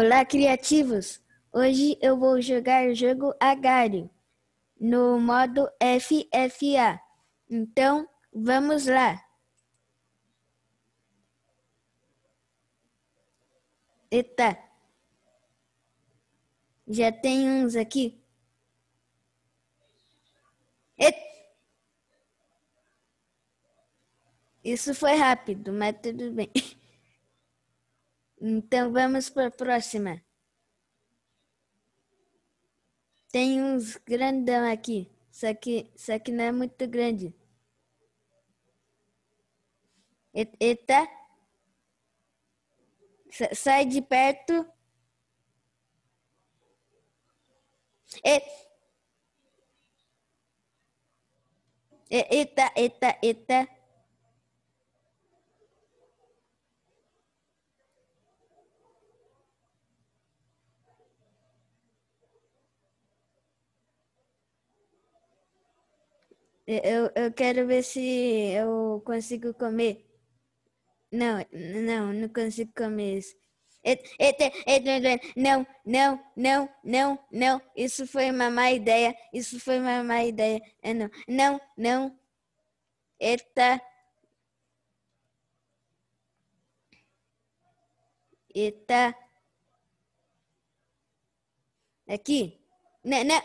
Olá, criativos! Hoje eu vou jogar o jogo Agário no modo FFA. Então, vamos lá! Eita! Já tem uns aqui. Eita! Isso foi rápido, mas tudo bem. Então vamos para a próxima. Tem uns grandão aqui, só que, só que não é muito grande. Eita! Sai de perto. Eita, eita, eita. Eu, eu quero ver se eu consigo comer. Não, não, não consigo comer isso. Não, não, não, não, não. Isso foi uma má ideia. Isso foi uma má ideia. É, não, não, não. Eita. Eita. Aqui. Não, não.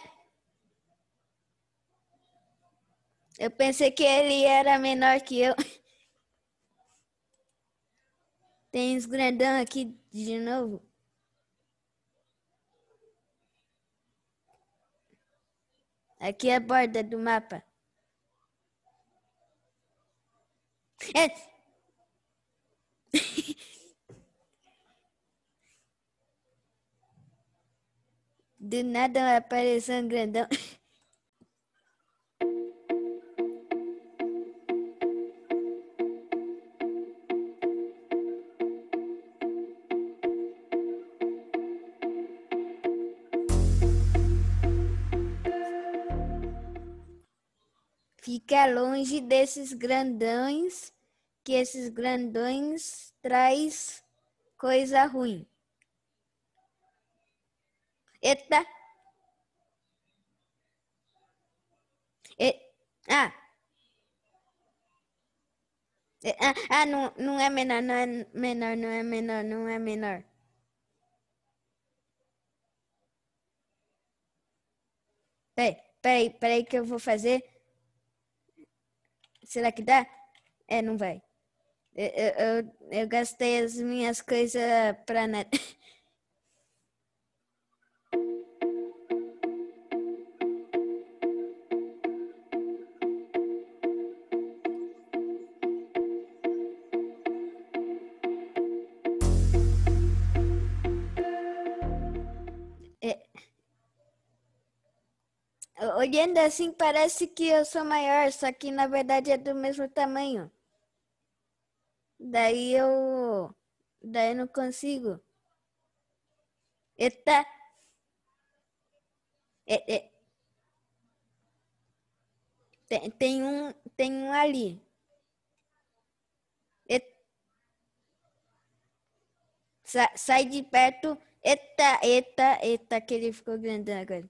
Eu pensei que ele era menor que eu. Tem uns grandão aqui de novo. Aqui é a borda do mapa. É. Do nada apareceu um grandão. Fica é longe desses grandões, que esses grandões traz coisa ruim. Eita! Ah. E... Ah! Ah, não, não é menor, não é menor, não é menor, não é menor. Peraí, peraí, peraí que eu vou fazer Será que dá? É, não vai. Eu, eu, eu gastei as minhas coisas pra nada. É olhando assim, parece que eu sou maior, só que na verdade é do mesmo tamanho. Daí eu. Daí eu não consigo. Eita! É, é. Tem, tem, um, tem um ali. Sa, sai de perto. Eita, eita, eita, que ele ficou grandão agora.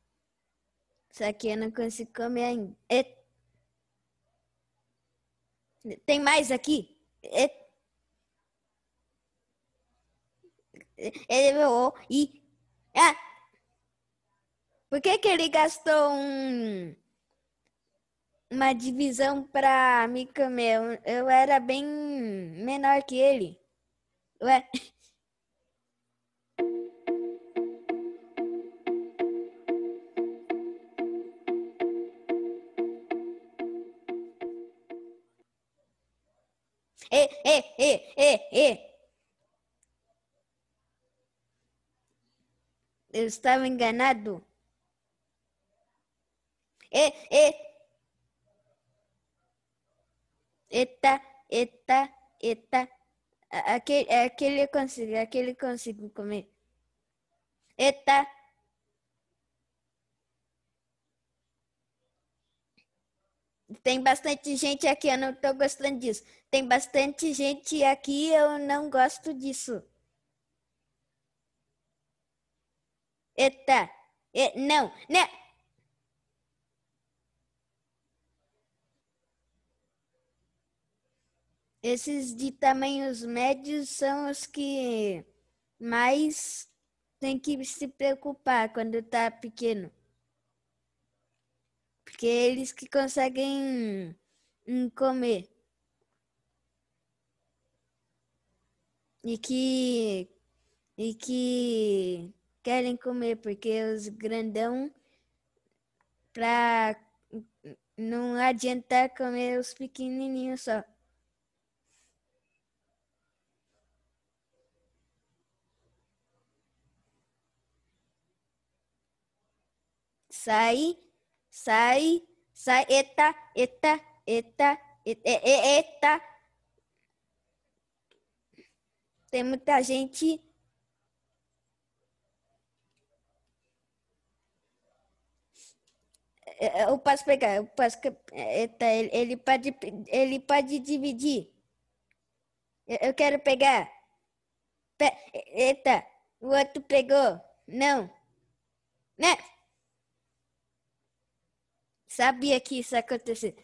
Só que eu não consigo comer ainda. Et... Tem mais aqui? Et... Ele voou e. Ah! Por que, que ele gastou um... uma divisão para me comer? Eu era bem menor que ele. Ué. e, e, e. Eu estava enganado. E, e. Eta, eta, eta. Aquele, é aquele eu consigo, é aquele eu consigo comer. Eta. Tem bastante gente aqui, eu não tô gostando disso. Tem bastante gente aqui, eu não gosto disso. Eita. E, não, né? Esses de tamanhos médios são os que mais tem que se preocupar quando tá pequeno que eles que conseguem hum, comer. E que e que querem comer porque os grandão pra não adianta comer os pequenininhos só. Sai sai, sai, eta, eta, eta, eta, eta. Tem muita gente. É, é, eu posso pegar, eu posso. É, eta, ele, ele, pode, ele pode dividir. Eu quero pegar. Pe, eita, o outro pegou. Não. Né? Sabia que isso ia acontecer.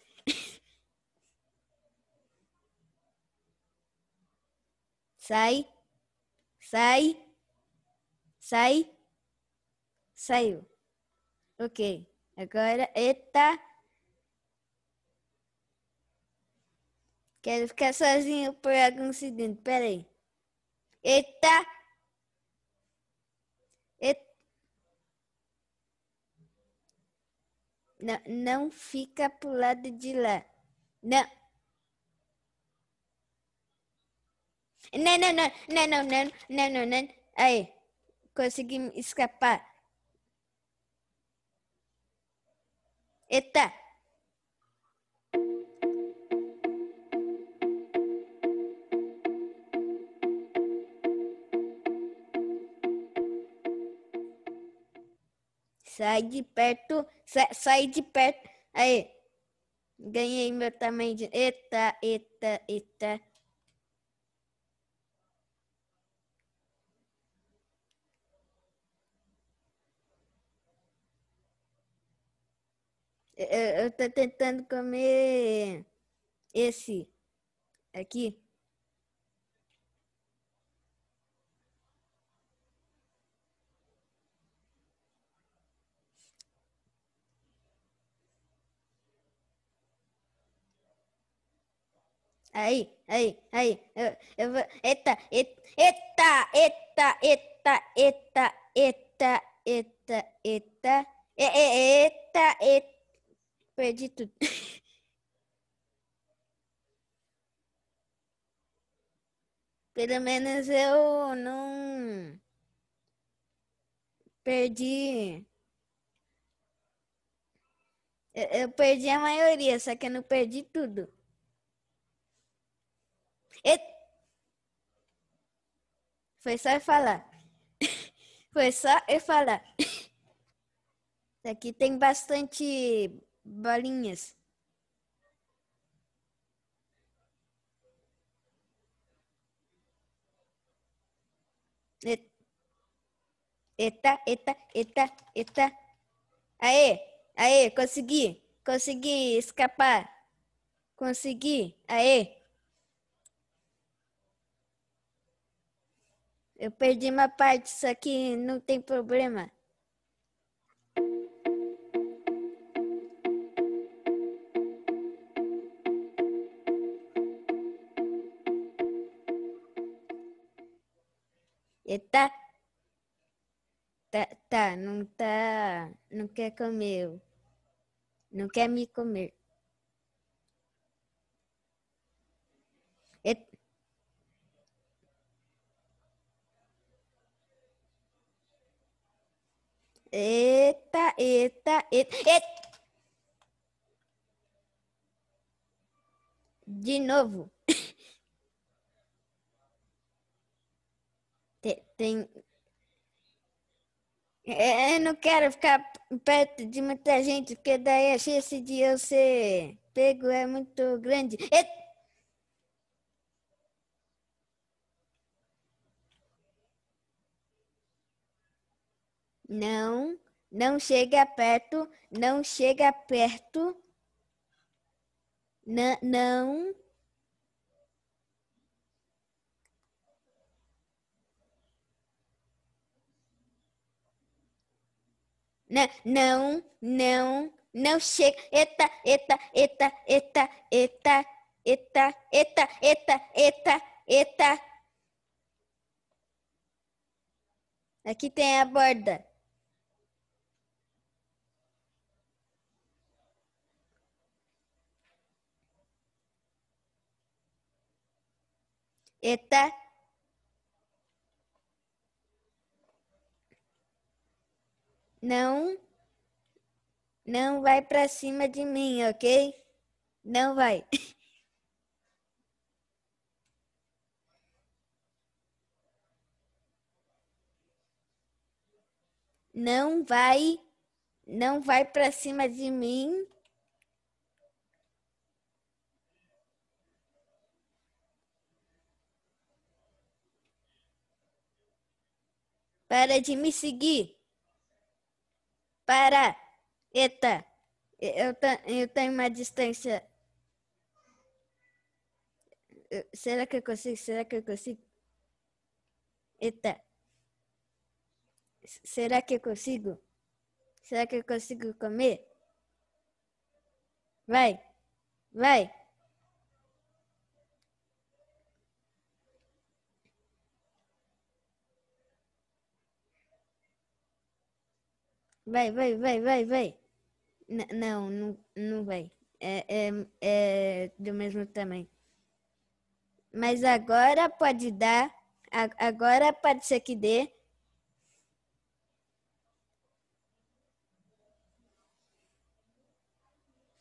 Sai. Sai. Sai. Saiu. Ok. Agora, eita. Quero ficar sozinho por algum segundo. Pera aí. Eita. Não, não fica pro lado de lá. Não. Não, não, não, não, não, não, não, não, não. Aí, consegui escapar. Eita. Sai de perto, sai, sai de perto. Aí, ganhei meu tamanho de... Eita, eita, eita. Eu, eu tô tentando comer esse aqui. Aí, aí, aí. Eu, eu vou. Eita, eita, eita, eita, eita, eita, eita, eita. Eita, eita. Perdi tudo. Pelo menos eu não perdi. Eu, eu perdi a maioria, só que eu não perdi tudo. E... Foi só eu falar. Foi só eu falar. Aqui tem bastante bolinhas. Eita, eita, eita, eita. Aê, aê, consegui, consegui escapar. Consegui, aê. Eu perdi uma parte, só que não tem problema. E tá, tá, tá, não tá, não quer comer, não quer me comer. Eita, De novo. Tem. Eu é, é, não quero ficar perto de muita gente, porque daí a chance de eu ser pego é muito grande. Eita. Não. Não chega perto, não chega perto. N não. Não, não, não, não chega. Eta, eta, eta, eta, eta, eta, eta, eta, eta, eta. Aqui tem a borda. Eta. Não. Não vai para cima de mim, ok? Não vai. Não vai. Não vai para cima de mim. Para de me seguir. Para. Eita. Eu, eu tenho uma distância. Será que eu consigo? Será que eu consigo? Eita. Será que eu consigo? Será que eu consigo comer? Vai, vai. Vai, vai, vai, vai, vai. N não, não, vem. vai. É, é, é do mesmo tamanho. Mas agora pode dar. Agora pode ser que dê.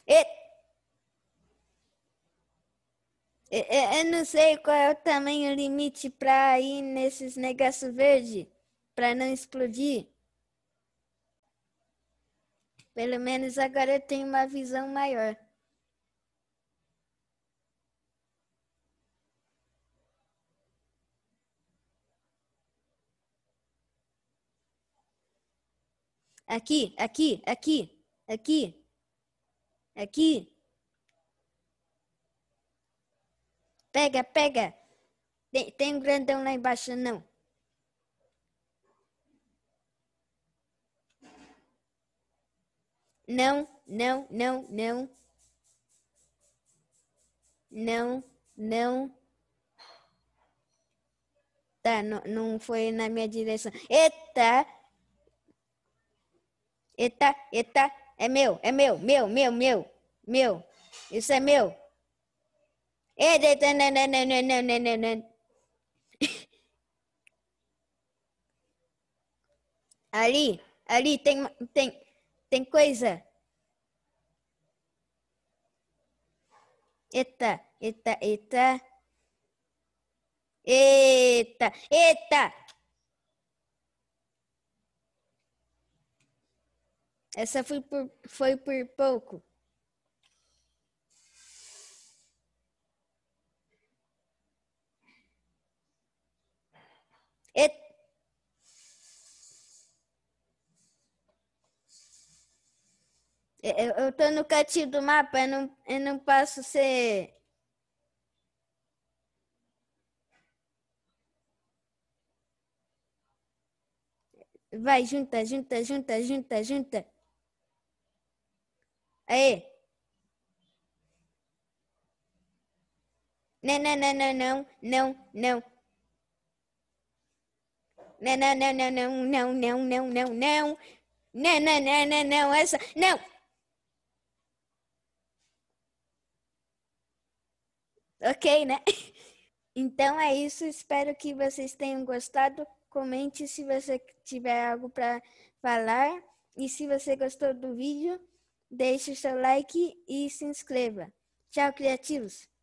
E... Eu não sei qual é o tamanho limite para ir nesses negócios verdes, para não explodir. Pelo menos agora eu tenho uma visão maior. Aqui, aqui, aqui, aqui, aqui. Pega, pega. Tem, tem um grandão lá embaixo, não. não, não, não, não. Não, não. Tá, não, não foi na minha direção. Eita! Eita, eita, é meu, é meu, meu, meu, meu, meu. Isso é meu. Eita, não, não, não, não, não, não, não, não. Ali, ali tem, tem, tem coisa? Eita, eita, eita. Eita, eita! Essa foi por, foi por pouco. Eita! Eu, eu tô no cantinho do mapa, eu não, eu não posso ser. Vai, junta, junta, junta, junta, junta. Aí. Não, não, não, não, não, não, não. Não, não, não, não, não, não, não, não, não. Não, não, não, não, não, essa. Não! Ok, né? Então é isso. Espero que vocês tenham gostado. Comente se você tiver algo para falar. E se você gostou do vídeo, deixe o seu like e se inscreva. Tchau, criativos!